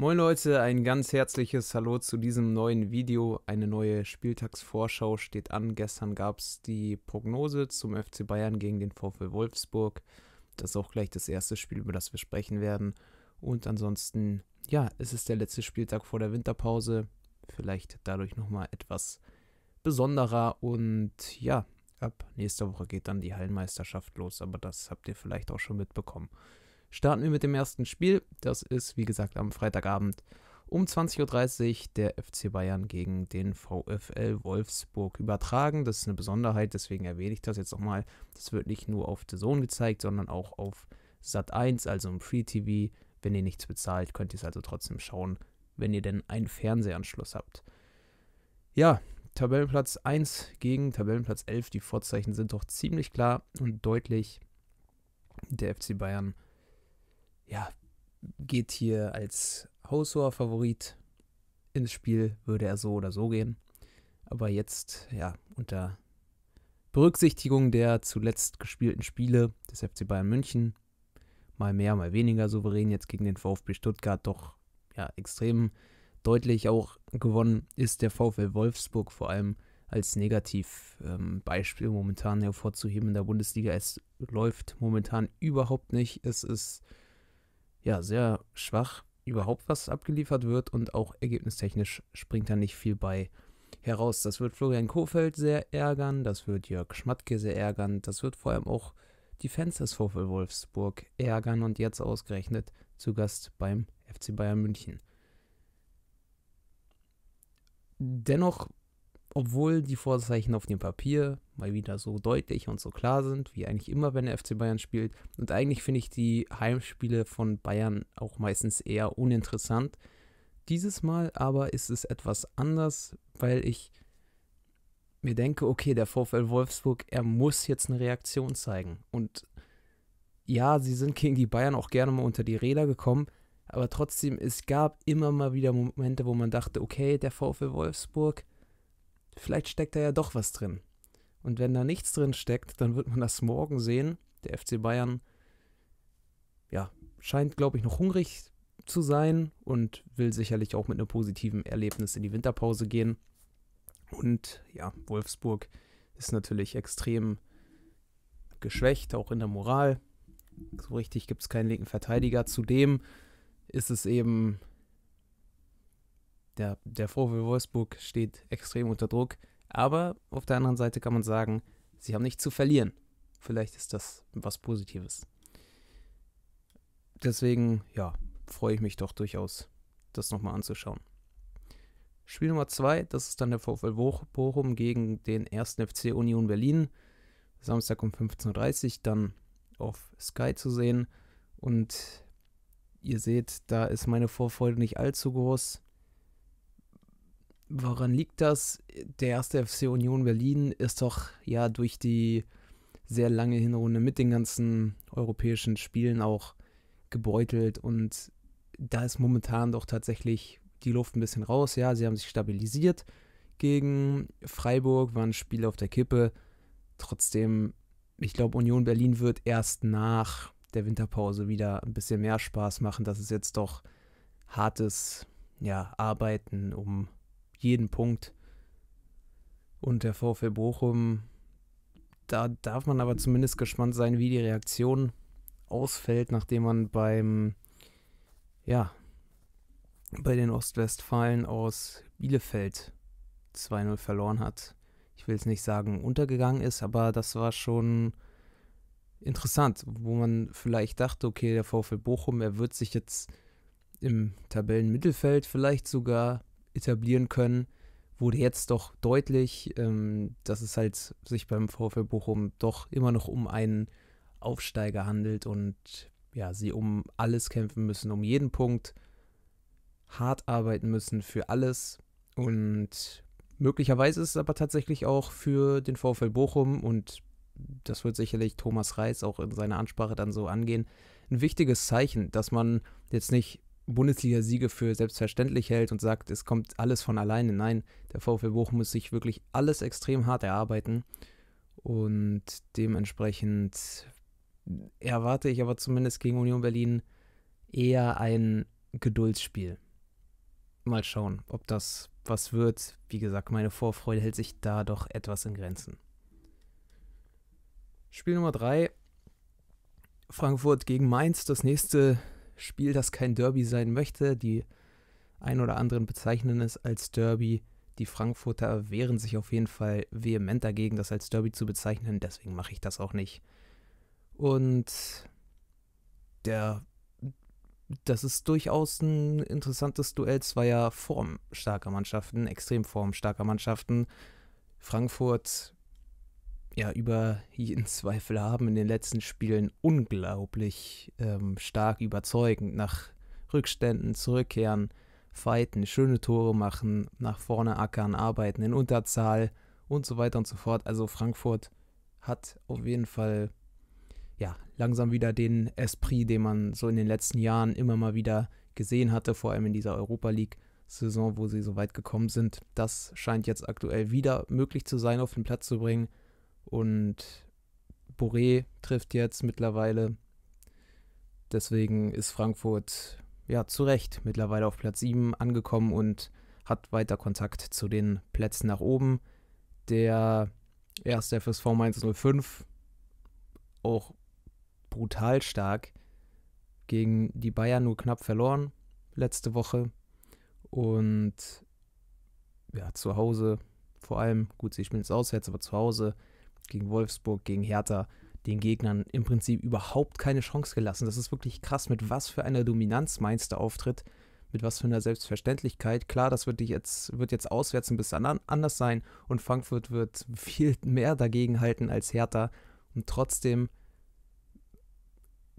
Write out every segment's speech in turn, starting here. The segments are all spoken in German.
Moin Leute, ein ganz herzliches Hallo zu diesem neuen Video. Eine neue Spieltagsvorschau steht an. Gestern gab es die Prognose zum FC Bayern gegen den VfL Wolfsburg. Das ist auch gleich das erste Spiel, über das wir sprechen werden. Und ansonsten, ja, es ist der letzte Spieltag vor der Winterpause. Vielleicht dadurch nochmal etwas besonderer. Und ja, ab nächster Woche geht dann die Hallenmeisterschaft los, aber das habt ihr vielleicht auch schon mitbekommen starten wir mit dem ersten Spiel. Das ist, wie gesagt, am Freitagabend um 20.30 Uhr der FC Bayern gegen den VfL Wolfsburg übertragen. Das ist eine Besonderheit, deswegen erwähne ich das jetzt nochmal. Das wird nicht nur auf The Zone gezeigt, sondern auch auf Sat 1, also im Free TV. Wenn ihr nichts bezahlt, könnt ihr es also trotzdem schauen, wenn ihr denn einen Fernsehanschluss habt. Ja, Tabellenplatz 1 gegen Tabellenplatz 11. Die Vorzeichen sind doch ziemlich klar und deutlich. Der FC Bayern ja, geht hier als Haushoher-Favorit ins Spiel, würde er so oder so gehen. Aber jetzt, ja, unter Berücksichtigung der zuletzt gespielten Spiele des FC Bayern München, mal mehr, mal weniger souverän, jetzt gegen den VfB Stuttgart doch ja, extrem deutlich auch gewonnen, ist der VfL Wolfsburg vor allem als Negativbeispiel ähm, momentan hervorzuheben in der Bundesliga. Es läuft momentan überhaupt nicht. Es ist ja, sehr schwach überhaupt was abgeliefert wird und auch ergebnistechnisch springt da nicht viel bei heraus. Das wird Florian Kofeld sehr ärgern, das wird Jörg Schmatke sehr ärgern, das wird vor allem auch die Fans des VfL Wolfsburg ärgern und jetzt ausgerechnet zu Gast beim FC Bayern München. Dennoch obwohl die Vorzeichen auf dem Papier mal wieder so deutlich und so klar sind, wie eigentlich immer, wenn der FC Bayern spielt. Und eigentlich finde ich die Heimspiele von Bayern auch meistens eher uninteressant. Dieses Mal aber ist es etwas anders, weil ich mir denke, okay, der VfL Wolfsburg, er muss jetzt eine Reaktion zeigen. Und ja, sie sind gegen die Bayern auch gerne mal unter die Räder gekommen, aber trotzdem, es gab immer mal wieder Momente, wo man dachte, okay, der VfL Wolfsburg, vielleicht steckt da ja doch was drin. Und wenn da nichts drin steckt, dann wird man das morgen sehen. Der FC Bayern, ja, scheint, glaube ich, noch hungrig zu sein und will sicherlich auch mit einem positiven Erlebnis in die Winterpause gehen. Und ja, Wolfsburg ist natürlich extrem geschwächt, auch in der Moral. So richtig gibt es keinen linken Verteidiger. Zudem ist es eben der, der VfL Wolfsburg steht extrem unter Druck. Aber auf der anderen Seite kann man sagen, sie haben nichts zu verlieren. Vielleicht ist das was Positives. Deswegen, ja, freue ich mich doch durchaus, das nochmal anzuschauen. Spiel Nummer 2, das ist dann der VfL Bochum gegen den 1. FC Union Berlin. Samstag um 15.30 Uhr dann auf Sky zu sehen. Und ihr seht, da ist meine Vorfreude nicht allzu groß woran liegt das? Der erste FC Union Berlin ist doch ja durch die sehr lange Hinrunde mit den ganzen europäischen Spielen auch gebeutelt und da ist momentan doch tatsächlich die Luft ein bisschen raus. Ja, sie haben sich stabilisiert gegen Freiburg, waren Spiele auf der Kippe. Trotzdem, ich glaube, Union Berlin wird erst nach der Winterpause wieder ein bisschen mehr Spaß machen. Das ist jetzt doch hartes ja, Arbeiten, um jeden Punkt. Und der VfL Bochum, da darf man aber zumindest gespannt sein, wie die Reaktion ausfällt, nachdem man beim, ja, bei den Ostwestfalen aus Bielefeld 2-0 verloren hat. Ich will es nicht sagen, untergegangen ist, aber das war schon interessant, wo man vielleicht dachte, okay, der VfL Bochum, er wird sich jetzt im Tabellenmittelfeld vielleicht sogar etablieren können, wurde jetzt doch deutlich, ähm, dass es halt sich beim VfL Bochum doch immer noch um einen Aufsteiger handelt und ja, sie um alles kämpfen müssen, um jeden Punkt, hart arbeiten müssen für alles und möglicherweise ist es aber tatsächlich auch für den VfL Bochum und das wird sicherlich Thomas Reis auch in seiner Ansprache dann so angehen, ein wichtiges Zeichen, dass man jetzt nicht Bundesliga-Siege für selbstverständlich hält und sagt, es kommt alles von alleine. Nein, der VfL Bochum muss sich wirklich alles extrem hart erarbeiten. Und dementsprechend erwarte ich aber zumindest gegen Union Berlin eher ein Geduldsspiel. Mal schauen, ob das was wird. Wie gesagt, meine Vorfreude hält sich da doch etwas in Grenzen. Spiel Nummer 3. Frankfurt gegen Mainz, das nächste Spiel, das kein Derby sein möchte. Die ein oder anderen bezeichnen es als Derby. Die Frankfurter wehren sich auf jeden Fall vehement dagegen, das als Derby zu bezeichnen. Deswegen mache ich das auch nicht. Und der, das ist durchaus ein interessantes Duell zweier formstarker Mannschaften, extrem formstarker Mannschaften. Frankfurt ja über jeden Zweifel haben in den letzten Spielen unglaublich ähm, stark überzeugend nach Rückständen zurückkehren, fighten, schöne Tore machen, nach vorne ackern, arbeiten in Unterzahl und so weiter und so fort. Also Frankfurt hat auf jeden Fall ja langsam wieder den Esprit, den man so in den letzten Jahren immer mal wieder gesehen hatte, vor allem in dieser Europa League. Saison, wo sie so weit gekommen sind. Das scheint jetzt aktuell wieder möglich zu sein, auf den Platz zu bringen. Und Boré trifft jetzt mittlerweile. Deswegen ist Frankfurt ja zu Recht mittlerweile auf Platz 7 angekommen und hat weiter Kontakt zu den Plätzen nach oben. Der erste FSV 105 auch brutal stark gegen die Bayern nur knapp verloren letzte Woche und ja zu Hause vor allem gut sie spielen es aus jetzt, aber zu Hause gegen Wolfsburg, gegen Hertha, den Gegnern im Prinzip überhaupt keine Chance gelassen. Das ist wirklich krass, mit was für einer Dominanz Mainz da auftritt, mit was für einer Selbstverständlichkeit. Klar, das wird, jetzt, wird jetzt auswärts ein bisschen anders sein und Frankfurt wird viel mehr dagegen halten als Hertha. Und trotzdem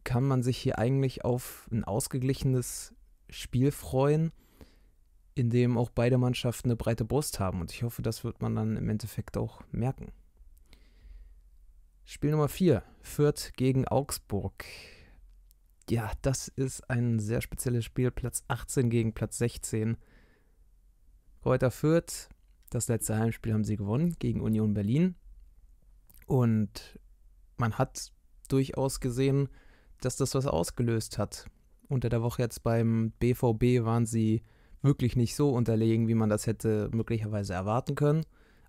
kann man sich hier eigentlich auf ein ausgeglichenes Spiel freuen, in dem auch beide Mannschaften eine breite Brust haben. Und ich hoffe, das wird man dann im Endeffekt auch merken. Spiel Nummer 4, Fürth gegen Augsburg. Ja, das ist ein sehr spezielles Spiel. Platz 18 gegen Platz 16. Reuter Fürth, das letzte Heimspiel haben sie gewonnen gegen Union Berlin. Und man hat durchaus gesehen, dass das was ausgelöst hat. Unter der Woche jetzt beim BVB waren sie wirklich nicht so unterlegen, wie man das hätte möglicherweise erwarten können.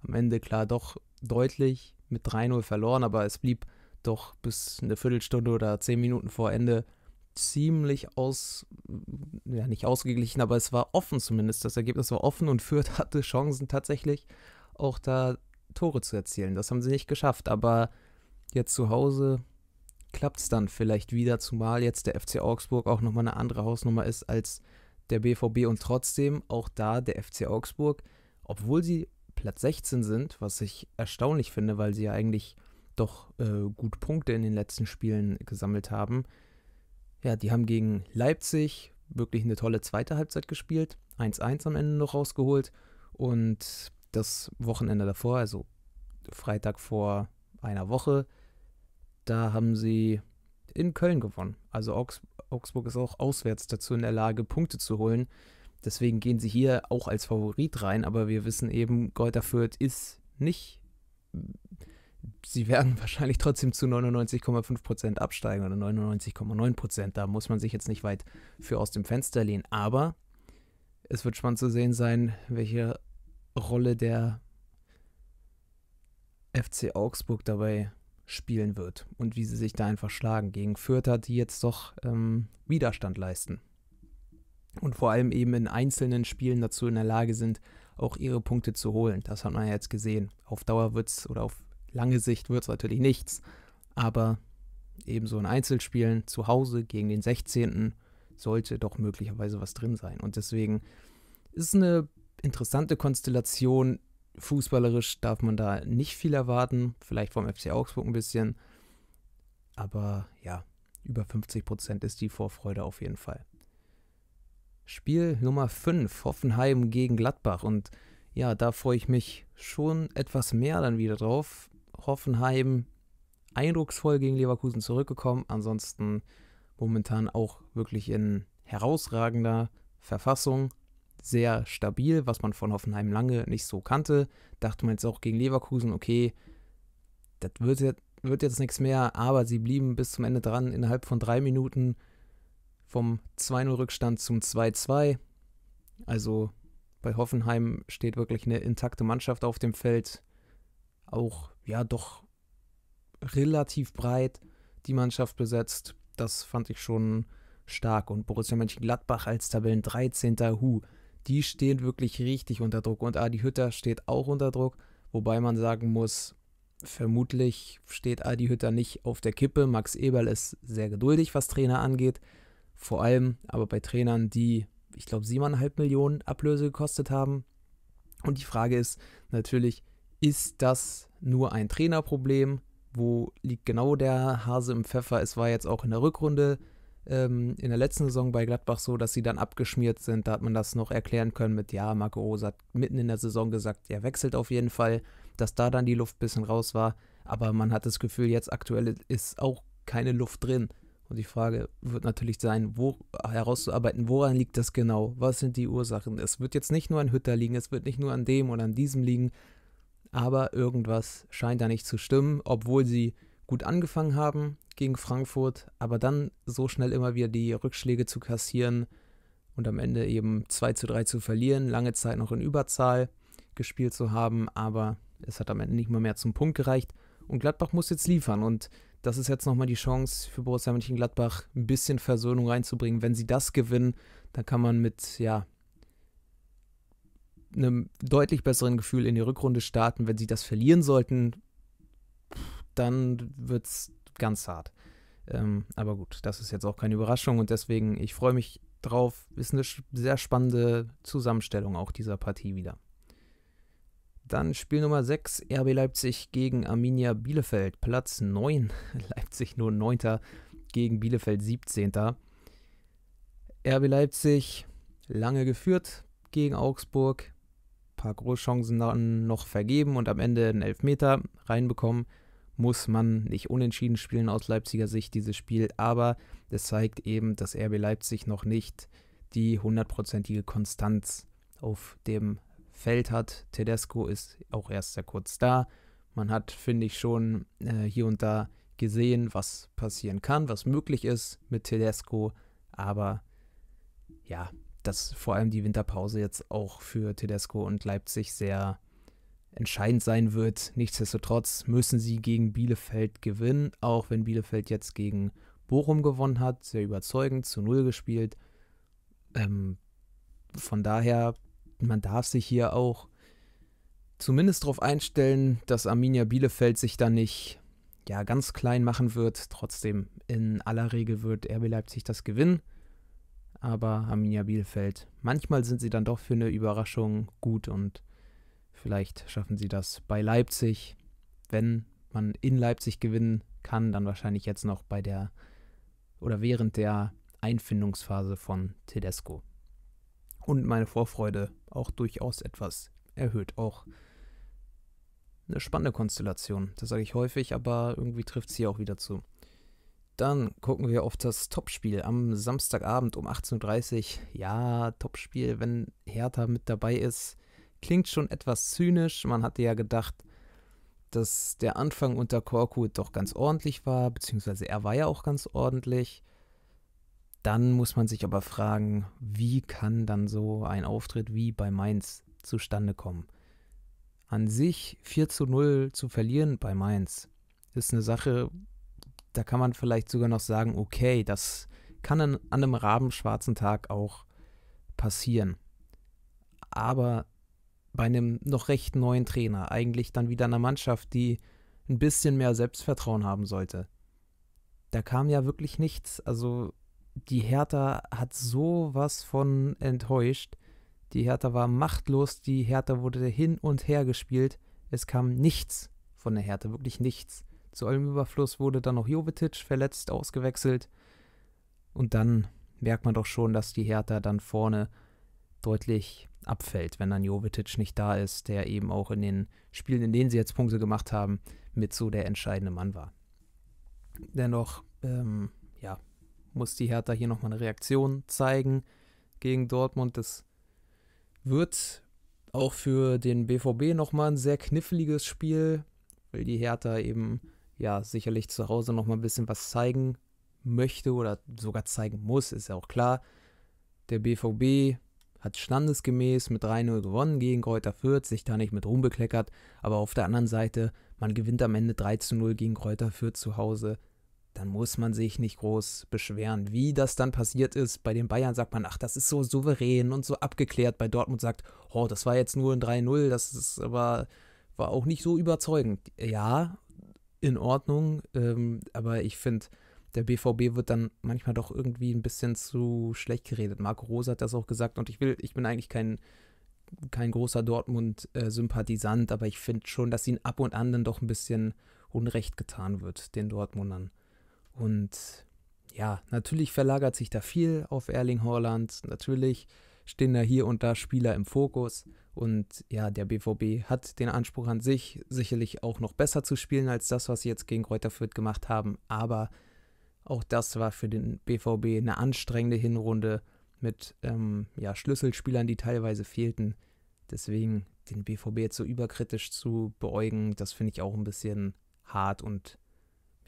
Am Ende klar doch deutlich mit 3-0 verloren, aber es blieb doch bis eine Viertelstunde oder zehn Minuten vor Ende ziemlich aus, mm, ja nicht ausgeglichen, aber es war offen zumindest. Das Ergebnis war offen und Fürth hatte Chancen tatsächlich auch da Tore zu erzielen. Das haben sie nicht geschafft, aber jetzt zu Hause klappt es dann vielleicht wieder, zumal jetzt der FC Augsburg auch nochmal eine andere Hausnummer ist als der BVB und trotzdem auch da der FC Augsburg, obwohl sie Platz 16 sind, was ich erstaunlich finde, weil sie ja eigentlich doch äh, gut Punkte in den letzten Spielen gesammelt haben. Ja, die haben gegen Leipzig wirklich eine tolle zweite Halbzeit gespielt, 1-1 am Ende noch rausgeholt und das Wochenende davor, also Freitag vor einer Woche, da haben sie in Köln gewonnen. Also Augs Augsburg ist auch auswärts dazu in der Lage, Punkte zu holen. Deswegen gehen sie hier auch als Favorit rein, aber wir wissen eben, Greuther Fürth ist nicht. Sie werden wahrscheinlich trotzdem zu 99,5% absteigen oder 99,9%. Da muss man sich jetzt nicht weit für aus dem Fenster lehnen. Aber es wird spannend zu sehen sein, welche Rolle der FC Augsburg dabei spielen wird und wie sie sich da einfach schlagen gegen Fürther, die jetzt doch ähm, Widerstand leisten und vor allem eben in einzelnen Spielen dazu in der Lage sind, auch ihre Punkte zu holen. Das hat man ja jetzt gesehen. Auf Dauer wird es oder auf lange Sicht wird es natürlich nichts, aber ebenso in Einzelspielen zu Hause gegen den 16. sollte doch möglicherweise was drin sein. Und deswegen ist es eine interessante Konstellation. Fußballerisch darf man da nicht viel erwarten, vielleicht vom FC Augsburg ein bisschen, aber ja, über 50 Prozent ist die Vorfreude auf jeden Fall. Spiel Nummer 5, Hoffenheim gegen Gladbach. Und ja, da freue ich mich schon etwas mehr dann wieder drauf. Hoffenheim eindrucksvoll gegen Leverkusen zurückgekommen. Ansonsten momentan auch wirklich in herausragender Verfassung. Sehr stabil, was man von Hoffenheim lange nicht so kannte. Dachte man jetzt auch gegen Leverkusen, okay, das wird jetzt, wird jetzt nichts mehr, aber sie blieben bis zum Ende dran. Innerhalb von drei Minuten vom 2-0-Rückstand zum 2-2. Also bei Hoffenheim steht wirklich eine intakte Mannschaft auf dem Feld. Auch, ja, doch relativ breit die Mannschaft besetzt. Das fand ich schon stark. Und Borussia Mönchengladbach als Tabellen 13. Hu, die stehen wirklich richtig unter Druck. Und Adi Hütter steht auch unter Druck. Wobei man sagen muss, vermutlich steht Adi Hütter nicht auf der Kippe. Max Eberl ist sehr geduldig, was Trainer angeht. Vor allem aber bei Trainern, die, ich glaube, siebeneinhalb Millionen Ablöse gekostet haben. Und die Frage ist natürlich, ist das nur ein Trainerproblem? Wo liegt genau der Hase im Pfeffer? Es war jetzt auch in der Rückrunde ähm, in der letzten Saison bei Gladbach so, dass sie dann abgeschmiert sind. Da hat man das noch erklären können mit, ja, Marco Rose hat mitten in der Saison gesagt, er wechselt auf jeden Fall, dass da dann die Luft ein bisschen raus war. Aber man hat das Gefühl, jetzt aktuell ist auch keine Luft drin. Und die Frage wird natürlich sein, wo, herauszuarbeiten, woran liegt das genau? Was sind die Ursachen? Es wird jetzt nicht nur an Hütter liegen, es wird nicht nur an dem oder an diesem liegen, aber irgendwas scheint da nicht zu stimmen, obwohl sie gut angefangen haben gegen Frankfurt, aber dann so schnell immer wieder die Rückschläge zu kassieren und am Ende eben 2 zu 3 zu verlieren, lange Zeit noch in Überzahl gespielt zu haben, aber es hat am Ende nicht mal mehr zum Punkt gereicht und Gladbach muss jetzt liefern und das ist jetzt nochmal die Chance für Borussia Mönchengladbach, ein bisschen Versöhnung reinzubringen. Wenn sie das gewinnen, dann kann man mit, ja, einem deutlich besseren Gefühl in die Rückrunde starten. Wenn sie das verlieren sollten, dann wird es ganz hart. Ähm, aber gut, das ist jetzt auch keine Überraschung und deswegen, ich freue mich drauf. Ist eine sehr spannende Zusammenstellung auch dieser Partie wieder. Dann Spiel Nummer 6, RB Leipzig gegen Arminia Bielefeld. Platz 9, Leipzig nur 9. gegen Bielefeld 17. RB Leipzig lange geführt gegen Augsburg. Ein paar Großchancen dann noch vergeben und am Ende einen Elfmeter reinbekommen. Muss man nicht unentschieden spielen aus Leipziger Sicht, dieses Spiel. Aber es zeigt eben, dass RB Leipzig noch nicht die hundertprozentige Konstanz auf dem Feld hat. Tedesco ist auch erst sehr kurz da. Man hat, finde ich, schon äh, hier und da gesehen, was passieren kann, was möglich ist mit Tedesco. Aber ja, dass vor allem die Winterpause jetzt auch für Tedesco und Leipzig sehr entscheidend sein wird. Nichtsdestotrotz müssen sie gegen Bielefeld gewinnen, auch wenn Bielefeld jetzt gegen Bochum gewonnen hat, sehr überzeugend, zu Null gespielt. Ähm, von daher man darf sich hier auch zumindest darauf einstellen, dass Arminia Bielefeld sich da nicht ja, ganz klein machen wird. Trotzdem, in aller Regel wird RB Leipzig das gewinnen. Aber Arminia Bielefeld, manchmal sind sie dann doch für eine Überraschung gut und vielleicht schaffen sie das bei Leipzig. Wenn man in Leipzig gewinnen kann, dann wahrscheinlich jetzt noch bei der oder während der Einfindungsphase von Tedesco und meine Vorfreude auch durchaus etwas erhöht. Auch eine spannende Konstellation. Das sage ich häufig, aber irgendwie trifft es hier auch wieder zu. Dann gucken wir auf das Topspiel am Samstagabend um 18.30 Uhr. Ja, Topspiel, wenn Hertha mit dabei ist. Klingt schon etwas zynisch. Man hatte ja gedacht, dass der Anfang unter Korkut doch ganz ordentlich war, beziehungsweise er war ja auch ganz ordentlich. Dann muss man sich aber fragen, wie kann dann so ein Auftritt wie bei Mainz zustande kommen? An sich 4 zu 0 zu verlieren bei Mainz ist eine Sache, da kann man vielleicht sogar noch sagen, okay, das kann an einem rabenschwarzen Tag auch passieren. Aber bei einem noch recht neuen Trainer, eigentlich dann wieder einer Mannschaft, die ein bisschen mehr Selbstvertrauen haben sollte. Da kam ja wirklich nichts. Also die Hertha hat sowas von enttäuscht. Die Hertha war machtlos, die Hertha wurde hin und her gespielt. Es kam nichts von der Hertha, wirklich nichts. Zu allem Überfluss wurde dann noch Jovetic verletzt, ausgewechselt. Und dann merkt man doch schon, dass die Hertha dann vorne deutlich abfällt, wenn dann Jovetic nicht da ist, der eben auch in den Spielen, in denen sie jetzt Punkte gemacht haben, mit so der entscheidende Mann war. Dennoch, ähm, ja, muss die Hertha hier nochmal eine Reaktion zeigen gegen Dortmund. Das wird auch für den BVB nochmal ein sehr kniffliges Spiel, weil die Hertha eben ja sicherlich zu Hause nochmal ein bisschen was zeigen möchte oder sogar zeigen muss, ist ja auch klar. Der BVB hat standesgemäß mit 3-0 gewonnen gegen Kräuter Fürth, sich da nicht mit rumbekleckert, aber auf der anderen Seite, man gewinnt am Ende 3-0 gegen Kräuter Fürth zu Hause dann muss man sich nicht groß beschweren. Wie das dann passiert ist, bei den Bayern sagt man, ach, das ist so souverän und so abgeklärt. Bei Dortmund sagt, oh, das war jetzt nur ein 3-0, das ist aber war auch nicht so überzeugend. Ja, in Ordnung, ähm, aber ich finde, der BVB wird dann manchmal doch irgendwie ein bisschen zu schlecht geredet. Marco Rose hat das auch gesagt und ich will, ich bin eigentlich kein, kein großer Dortmund-Sympathisant, äh, aber ich finde schon, dass ihnen ab und an dann doch ein bisschen Unrecht getan wird, den Dortmundern. Und ja, natürlich verlagert sich da viel auf Erling Haaland. Natürlich stehen da hier und da Spieler im Fokus. Und ja, der BVB hat den Anspruch an sich, sicherlich auch noch besser zu spielen als das, was sie jetzt gegen Kräuter Fürth gemacht haben. Aber auch das war für den BVB eine anstrengende Hinrunde mit ähm, ja, Schlüsselspielern, die teilweise fehlten. Deswegen den BVB jetzt so überkritisch zu beäugen, das finde ich auch ein bisschen hart und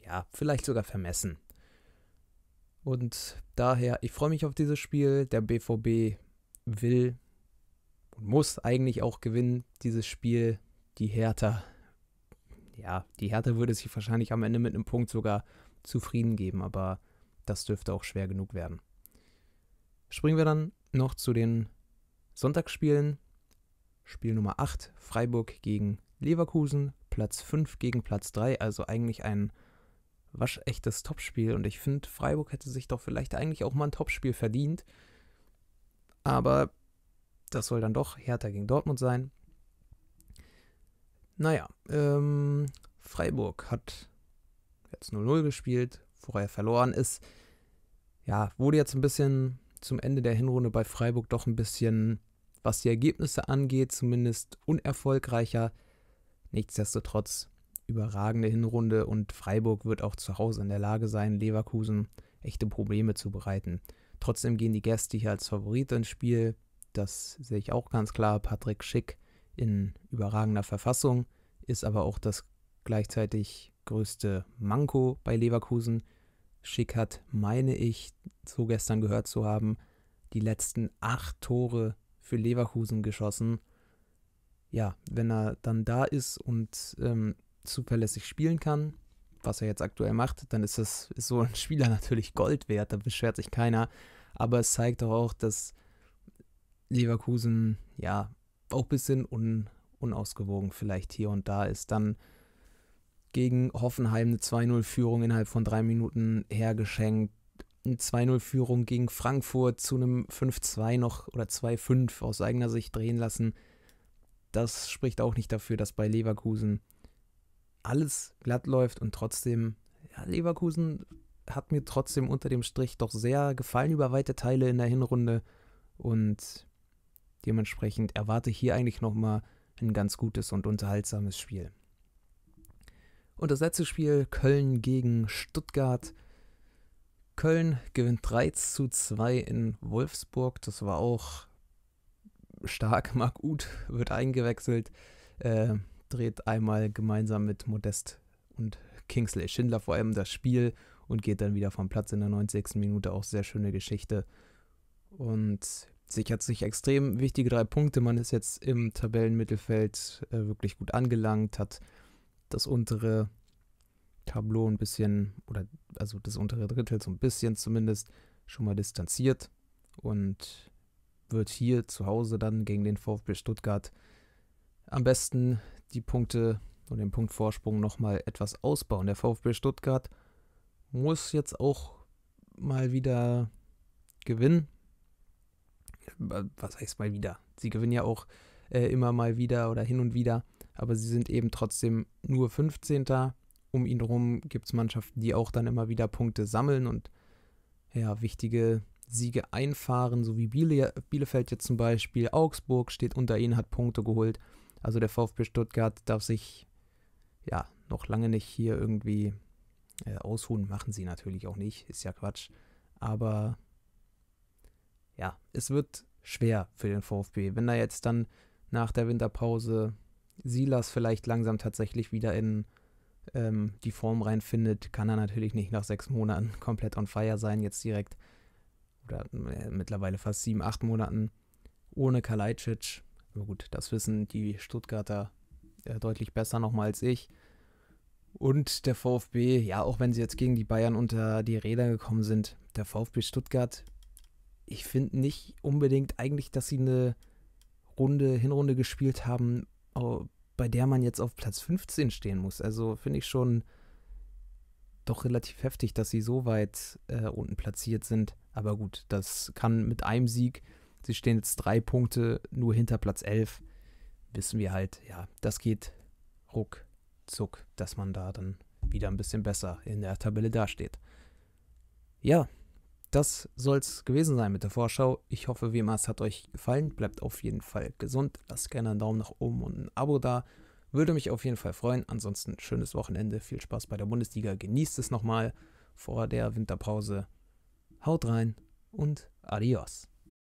ja, vielleicht sogar vermessen. Und daher, ich freue mich auf dieses Spiel. Der BVB will und muss eigentlich auch gewinnen, dieses Spiel. Die Hertha, ja, die Hertha würde sich wahrscheinlich am Ende mit einem Punkt sogar zufrieden geben, aber das dürfte auch schwer genug werden. Springen wir dann noch zu den Sonntagsspielen. Spiel Nummer 8, Freiburg gegen Leverkusen, Platz 5 gegen Platz 3, also eigentlich ein waschechtes Topspiel. Und ich finde, Freiburg hätte sich doch vielleicht eigentlich auch mal ein Topspiel verdient. Aber das soll dann doch Hertha gegen Dortmund sein. Naja, ähm, Freiburg hat jetzt 0-0 gespielt, vorher verloren ist. Ja, wurde jetzt ein bisschen zum Ende der Hinrunde bei Freiburg doch ein bisschen, was die Ergebnisse angeht, zumindest unerfolgreicher. Nichtsdestotrotz überragende Hinrunde und Freiburg wird auch zu Hause in der Lage sein, Leverkusen echte Probleme zu bereiten. Trotzdem gehen die Gäste hier als Favorit ins Spiel. Das sehe ich auch ganz klar. Patrick Schick in überragender Verfassung ist aber auch das gleichzeitig größte Manko bei Leverkusen. Schick hat, meine ich, so gestern gehört zu haben, die letzten acht Tore für Leverkusen geschossen. Ja, wenn er dann da ist und ähm, zuverlässig spielen kann, was er jetzt aktuell macht, dann ist das ist so ein Spieler natürlich Gold wert, da beschwert sich keiner. Aber es zeigt doch auch, dass Leverkusen ja auch ein bisschen un, unausgewogen vielleicht hier und da ist. Dann gegen Hoffenheim eine 2-0-Führung innerhalb von drei Minuten hergeschenkt. Eine 2-0-Führung gegen Frankfurt zu einem 5-2 noch oder 2-5 aus eigener Sicht drehen lassen. Das spricht auch nicht dafür, dass bei Leverkusen alles glatt läuft und trotzdem, ja, Leverkusen hat mir trotzdem unter dem Strich doch sehr gefallen über weite Teile in der Hinrunde und dementsprechend erwarte ich hier eigentlich nochmal ein ganz gutes und unterhaltsames Spiel. Und das letzte Spiel Köln gegen Stuttgart. Köln gewinnt 3 zu 2 in Wolfsburg. Das war auch stark. Marc Uth wird eingewechselt. Äh, dreht einmal gemeinsam mit Modest und Kingsley Schindler vor allem das Spiel und geht dann wieder vom Platz in der 90. Minute. Auch sehr schöne Geschichte. Und sichert sich extrem wichtige drei Punkte. Man ist jetzt im Tabellenmittelfeld äh, wirklich gut angelangt, hat das untere Tableau ein bisschen, oder also das untere Drittel so ein bisschen zumindest, schon mal distanziert und wird hier zu Hause dann gegen den VfB Stuttgart am besten die Punkte und den Punktvorsprung nochmal etwas ausbauen. Der VfB Stuttgart muss jetzt auch mal wieder gewinnen. Was heißt mal wieder? Sie gewinnen ja auch äh, immer mal wieder oder hin und wieder, aber sie sind eben trotzdem nur 15. Um ihn herum gibt es Mannschaften, die auch dann immer wieder Punkte sammeln und ja, wichtige Siege einfahren, so wie Bielefeld jetzt zum Beispiel. Augsburg steht unter ihnen, hat Punkte geholt. Also der VfB Stuttgart darf sich ja noch lange nicht hier irgendwie äh, ausruhen. Machen sie natürlich auch nicht, ist ja Quatsch. Aber ja, es wird schwer für den VfB. Wenn da jetzt dann nach der Winterpause Silas vielleicht langsam tatsächlich wieder in ähm, die Form reinfindet, kann er natürlich nicht nach sechs Monaten komplett on fire sein, jetzt direkt oder äh, mittlerweile fast sieben, acht Monaten ohne Kalajdzic. Aber gut, das wissen die Stuttgarter äh, deutlich besser nochmal als ich. Und der VfB, ja, auch wenn sie jetzt gegen die Bayern unter die Räder gekommen sind, der VfB Stuttgart, ich finde nicht unbedingt eigentlich, dass sie eine Runde, Hinrunde gespielt haben, bei der man jetzt auf Platz 15 stehen muss. Also finde ich schon doch relativ heftig, dass sie so weit äh, unten platziert sind. Aber gut, das kann mit einem Sieg Sie stehen jetzt drei Punkte nur hinter Platz 11. Wissen wir halt, ja, das geht ruckzuck, dass man da dann wieder ein bisschen besser in der Tabelle dasteht. Ja, das soll es gewesen sein mit der Vorschau. Ich hoffe, wie immer, es hat euch gefallen. Bleibt auf jeden Fall gesund. Lasst gerne einen Daumen nach oben und ein Abo da. Würde mich auf jeden Fall freuen. Ansonsten schönes Wochenende. Viel Spaß bei der Bundesliga. Genießt es nochmal vor der Winterpause. Haut rein und adios.